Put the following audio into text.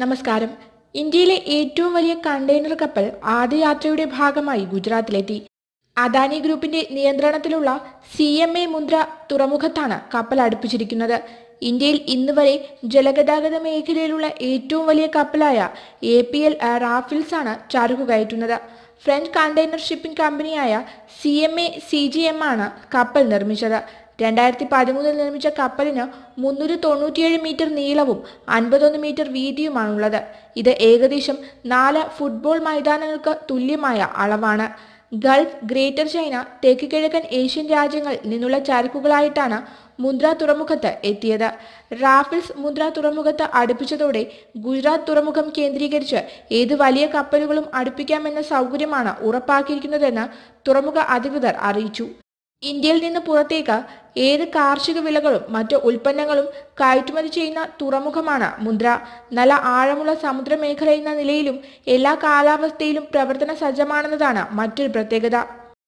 നമസ്കാരം ഇന്ത്യയിലെ ഏറ്റവും വലിയ കണ്ടെയ്നർ കപ്പൽ ആദ്യയാത്രയുടെ ഭാഗമായി ഗുജറാത്തിലെത്തി അദാനി ഗ്രൂപ്പിന്റെ നിയന്ത്രണത്തിലുള്ള സി എം എ മുന്ദ്ര തുറമുഖത്താണ് കപ്പൽ അടുപ്പിച്ചിരിക്കുന്നത് ഇന്ത്യയിൽ ഇന്ന് വരെ ജലഗതാഗത മേഖലയിലുള്ള ഏറ്റവും വലിയ കപ്പലായ എ പി എൽ റാഫിൽസ് ആണ് ചരക്കു കയറ്റുന്നത് ഫ്രഞ്ച് കണ്ടെയ്നർ ഷിപ്പിംഗ് കമ്പനിയായ C M A C G M ആണ് കപ്പൽ നിർമ്മിച്ചത് രണ്ടായിരത്തി പതിമൂന്നിൽ നിർമ്മിച്ച കപ്പലിന് മുന്നൂറ്റി തൊണ്ണൂറ്റിയേഴ് മീറ്റർ നീളവും അൻപത്തൊന്ന് മീറ്റർ വീതിയുമാണുള്ളത് ഇത് ഏകദേശം നാല് ഫുട്ബോൾ മൈതാനങ്ങൾക്ക് തുല്യമായ അളവാണ് ഗൾഫ് ഗ്രേറ്റർ ചൈന തെക്ക് കിഴക്കൻ ഏഷ്യൻ രാജ്യങ്ങളിൽ നിന്നുള്ള ചരക്കുകളായിട്ടാണ് മുന്ദ്ര തുറമുഖത്ത് എത്തിയത് റാഫിൾസ് മുന്ദ്ര തുറമുഖത്ത് അടുപ്പിച്ചതോടെ ഗുജറാത്ത് തുറമുഖം കേന്ദ്രീകരിച്ച് ഏത് വലിയ കപ്പലുകളും അടുപ്പിക്കാമെന്ന സൗകര്യമാണ് ഉറപ്പാക്കിയിരിക്കുന്നതെന്ന് തുറമുഖ അധികൃതർ അറിയിച്ചു ഇന്ത്യയിൽ നിന്ന് പുറത്തേക്ക് ഏത് കാർഷിക വിളകളും മറ്റു ഉൽപ്പന്നങ്ങളും കയറ്റുമതി ചെയ്യുന്ന തുറമുഖമാണ് മുന്ദ്ര നല്ല ആഴമുള്ള സമുദ്രമേഖല എന്ന നിലയിലും എല്ലാ കാലാവസ്ഥയിലും പ്രവർത്തന സജ്ജമാണെന്നതാണ് മറ്റൊരു പ്രത്യേകത